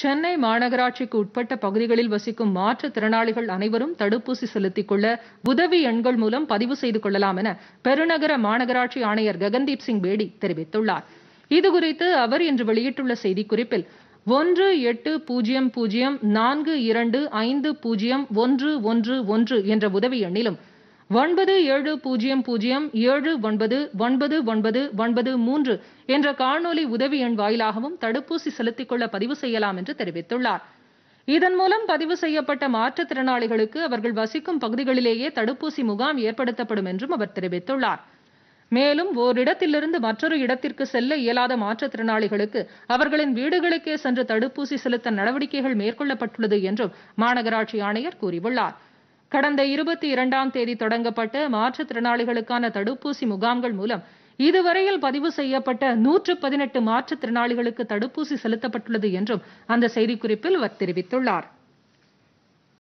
சென்னை மாநகராட்சிக்கு உட்பட்ட பகுதிகளில் வசிக்கும் மாற்றுத்திறனாளிகள் அனைவரும் தடுப்பூசி செலுத்திக் கொள்ள உதவி எண்கள் மூலம் பதிவு செய்து கொள்ளலாம் என பெருநகர மாநகராட்சி ஆணையர் ககன்தீப் சிங் பேடி தெரிவித்துள்ளார் இதுகுறித்து அவர் இன்று வெளியிட்டுள்ள செய்திக்குறிப்பில் ஒன்று எட்டு பூஜ்ஜியம் பூஜ்ஜியம் நான்கு இரண்டு ஐந்து பூஜ்ஜியம் ஒன்று ஒன்று ஒன்று என்ற உதவி எண்ணிலும் ஒன்பது ஏழு பூஜ்ஜியம் பூஜ்ஜியம் ஏழு ஒன்பது ஒன்பது ஒன்பது ஒன்பது மூன்று என்ற காணொலி உதவி எண் வாயிலாகவும் தடுப்பூசி செலுத்திக் கொள்ள பதிவு செய்யலாம் என்று தெரிவித்துள்ளார் இதன் மூலம் பதிவு செய்யப்பட்ட மாற்றுத்திறனாளிகளுக்கு அவர்கள் வசிக்கும் பகுதிகளிலேயே தடுப்பூசி முகாம் ஏற்படுத்தப்படும் என்றும் அவர் தெரிவித்துள்ளார் மேலும் ஓரிடத்திலிருந்து மற்றொரு இடத்திற்கு செல்ல இயலாத மாற்றுத்திறனாளிகளுக்கு அவர்களின் வீடுகளுக்கே சென்று தடுப்பூசி செலுத்த நடவடிக்கைகள் மேற்கொள்ளப்பட்டுள்ளது என்றும் மாநகராட்சி ஆணையர் கூறியுள்ளார் கடந்த இருபத்தி இரண்டாம் தேதி தொடங்கப்பட்ட மாற்றுத்திறனாளிகளுக்கான தடுப்பூசி முகாம்கள் மூலம் இதுவரையில் பதிவு செய்யப்பட்ட நூற்று பதினெட்டு மாற்றுத்திறனாளிகளுக்கு தடுப்பூசி செலுத்தப்பட்டுள்ளது என்றும் அந்த செய்திக்குறிப்பில் அவர் தெரிவித்துள்ளார்